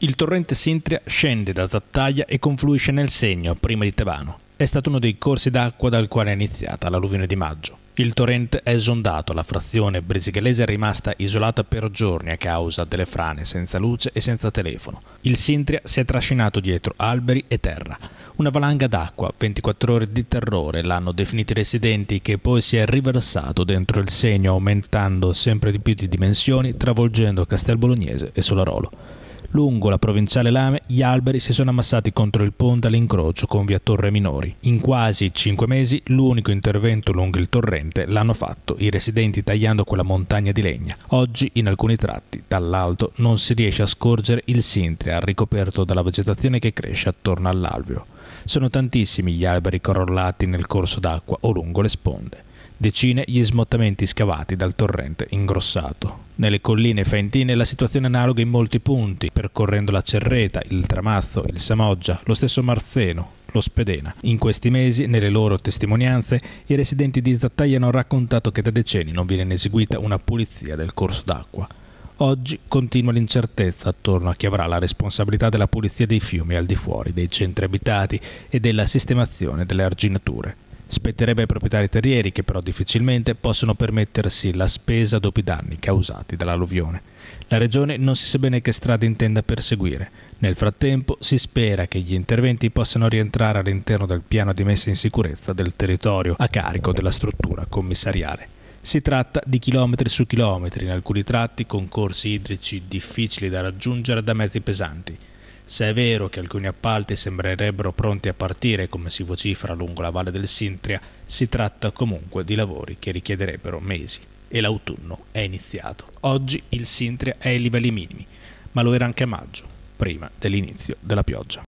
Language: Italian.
Il torrente Sintria scende da Zattaia e confluisce nel Segno, prima di Tebano. È stato uno dei corsi d'acqua dal quale è iniziata l'alluvione di maggio. Il torrente è esondato, la frazione brisighelese è rimasta isolata per giorni a causa delle frane senza luce e senza telefono. Il Sintria si è trascinato dietro alberi e terra. Una valanga d'acqua, 24 ore di terrore, l'hanno definito i residenti, che poi si è riversato dentro il segno, aumentando sempre di più di dimensioni, travolgendo Castel Bolognese e Solarolo. Lungo la provinciale Lame gli alberi si sono ammassati contro il ponte all'incrocio con via Torre Minori. In quasi cinque mesi l'unico intervento lungo il torrente l'hanno fatto i residenti tagliando quella montagna di legna. Oggi in alcuni tratti dall'alto non si riesce a scorgere il Sintria ricoperto dalla vegetazione che cresce attorno all'alveo. Sono tantissimi gli alberi crollati nel corso d'acqua o lungo le sponde decine gli smottamenti scavati dal torrente ingrossato. Nelle colline faentine la situazione è analoga in molti punti, percorrendo la Cerreta, il Tramazzo, il Samoggia, lo stesso Marzeno, l'Ospedena. In questi mesi, nelle loro testimonianze, i residenti di Zattaglia hanno raccontato che da decenni non viene eseguita una pulizia del corso d'acqua. Oggi continua l'incertezza attorno a chi avrà la responsabilità della pulizia dei fiumi al di fuori dei centri abitati e della sistemazione delle arginature. Spetterebbe ai proprietari terrieri che però difficilmente possono permettersi la spesa dopo i danni causati dall'alluvione. La regione non si sa bene che strada intenda perseguire. Nel frattempo si spera che gli interventi possano rientrare all'interno del piano di messa in sicurezza del territorio a carico della struttura commissariale. Si tratta di chilometri su chilometri, in alcuni tratti con corsi idrici difficili da raggiungere da mezzi pesanti. Se è vero che alcuni appalti sembrerebbero pronti a partire, come si vocifera lungo la valle del Sintria, si tratta comunque di lavori che richiederebbero mesi e l'autunno è iniziato. Oggi il Sintria è ai livelli minimi, ma lo era anche a maggio, prima dell'inizio della pioggia.